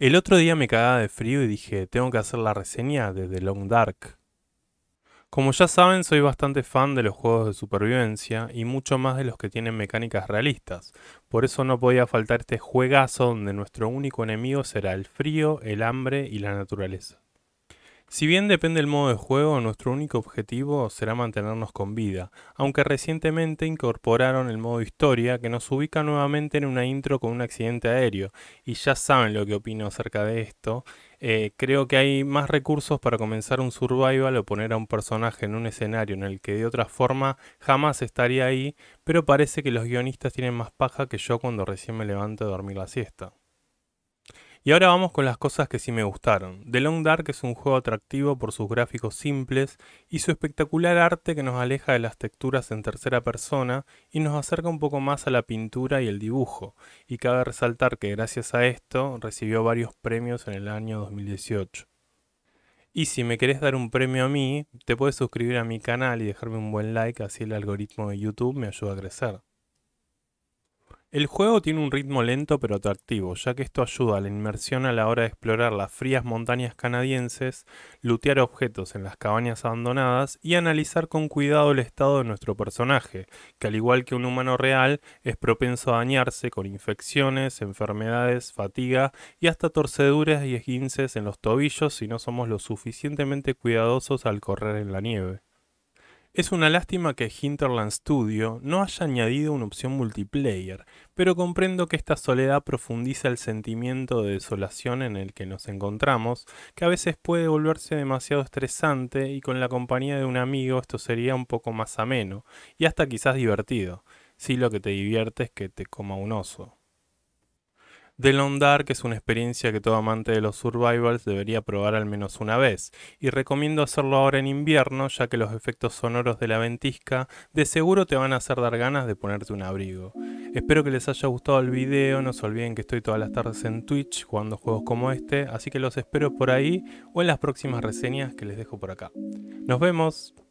El otro día me cagaba de frío y dije, tengo que hacer la reseña de The Long Dark. Como ya saben, soy bastante fan de los juegos de supervivencia y mucho más de los que tienen mecánicas realistas. Por eso no podía faltar este juegazo donde nuestro único enemigo será el frío, el hambre y la naturaleza. Si bien depende el modo de juego, nuestro único objetivo será mantenernos con vida, aunque recientemente incorporaron el modo historia que nos ubica nuevamente en una intro con un accidente aéreo, y ya saben lo que opino acerca de esto, eh, creo que hay más recursos para comenzar un survival o poner a un personaje en un escenario en el que de otra forma jamás estaría ahí, pero parece que los guionistas tienen más paja que yo cuando recién me levanto a dormir la siesta. Y ahora vamos con las cosas que sí me gustaron. The Long Dark es un juego atractivo por sus gráficos simples y su espectacular arte que nos aleja de las texturas en tercera persona y nos acerca un poco más a la pintura y el dibujo. Y cabe resaltar que gracias a esto recibió varios premios en el año 2018. Y si me querés dar un premio a mí, te puedes suscribir a mi canal y dejarme un buen like, así el algoritmo de YouTube me ayuda a crecer. El juego tiene un ritmo lento pero atractivo, ya que esto ayuda a la inmersión a la hora de explorar las frías montañas canadienses, lutear objetos en las cabañas abandonadas y analizar con cuidado el estado de nuestro personaje, que al igual que un humano real es propenso a dañarse con infecciones, enfermedades, fatiga y hasta torceduras y esguinces en los tobillos si no somos lo suficientemente cuidadosos al correr en la nieve. Es una lástima que Hinterland Studio no haya añadido una opción multiplayer, pero comprendo que esta soledad profundiza el sentimiento de desolación en el que nos encontramos, que a veces puede volverse demasiado estresante y con la compañía de un amigo esto sería un poco más ameno y hasta quizás divertido, si lo que te divierte es que te coma un oso. The que Dark es una experiencia que todo amante de los survivals debería probar al menos una vez, y recomiendo hacerlo ahora en invierno ya que los efectos sonoros de la ventisca de seguro te van a hacer dar ganas de ponerte un abrigo. Espero que les haya gustado el video, no se olviden que estoy todas las tardes en Twitch jugando juegos como este, así que los espero por ahí o en las próximas reseñas que les dejo por acá. Nos vemos.